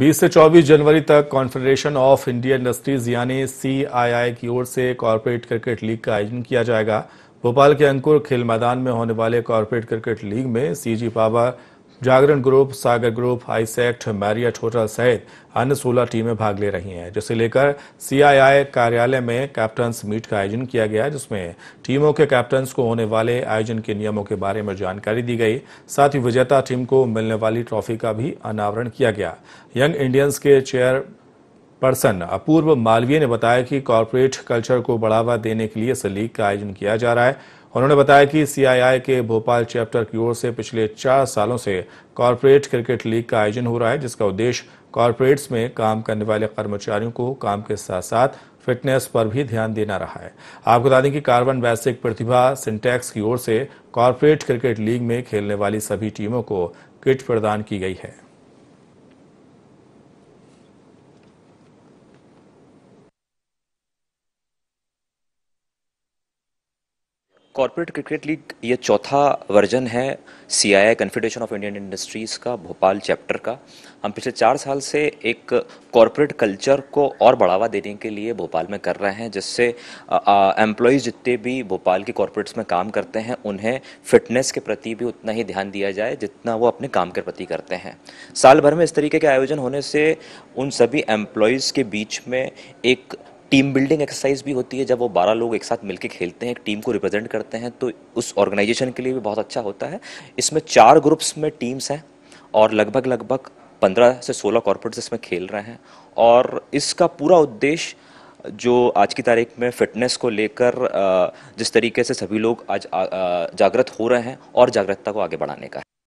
20 से 24 जनवरी तक कॉन्फेडरेशन ऑफ इंडिया इंडस्ट्रीज यानी सीआईआई की ओर से कॉरपोरेट क्रिकेट लीग का आयोजन किया जाएगा भोपाल के अंकुर खेल मैदान में होने वाले कॉरपोरेट क्रिकेट लीग में CG power Jagran group Sagar group AISECT Marriott hotel सहित अन्य सोलह टीमें भाग ले रही हैं जिसे लेकर सीआईआई कार्यालय में कैप्टन्स मीट का आयोजन किया गया जिसमें टीमों के कैप्टन्स को होने वाले आयोजन के नियमों के बारे में जानकारी दी गई साथ ही विजेता टीम को मिलने वाली ट्रॉफी का भी अनावरण किया गया यंग इंडियंस के चेयर पर्सन अपूर्व मालवीय ने बताया कि कॉरपोरेट कल्चर को बढ़ावा देने के लिए इस लीग का आयोजन किया जा रहा है उन्होंने बताया कि सीआईआई के भोपाल चैप्टर की ओर से पिछले चार सालों से कॉरपोरेट क्रिकेट लीग का आयोजन हो रहा है जिसका उद्देश्य कॉरपोरेट्स में काम करने वाले कर्मचारियों को काम के साथ साथ फिटनेस पर भी ध्यान देना रहा है आपको बता दें कि कार्बन वैश्विक प्रतिभा सिंटैक्स की ओर से कॉरपोरेट क्रिकेट लीग में खेलने वाली सभी टीमों को किट प्रदान की गई है कॉर्पोरेट क्रिकेट लीग ये चौथा वर्जन है C I confederation of Indian industries का भोपाल चैप्टर का हम पिछले चार साल से एक कॉरपोरेट कल्चर को और बढ़ावा देने के लिए भोपाल में कर रहे हैं जिससे एम्प्लॉयज़ जितने भी भोपाल के कॉरपोरेट्स में काम करते हैं उन्हें फिटनेस के प्रति भी उतना ही ध्यान दिया जाए जितना वो अपने काम के प्रति करते हैं साल भर में इस तरीके के आयोजन होने से उन सभी एम्प्लॉयज़ के बीच में एक टीम बिल्डिंग एक्सरसाइज भी होती है जब वो बारह लोग एक साथ मिलकर खेलते हैं एक टीम को रिप्रेजेंट करते हैं तो उस ऑर्गेनाइजेशन के लिए भी बहुत अच्छा होता है इसमें चार ग्रुप्स में टीम्स हैं और लगभग लगभग पंद्रह से सोलह कॉरपोरेट्स इसमें खेल रहे हैं और इसका पूरा उद्देश्य जो आज की तारीख में फिटनेस को लेकर जिस तरीके से सभी लोग आज जागृत हो रहे हैं और जागरूकता को आगे बढ़ाने का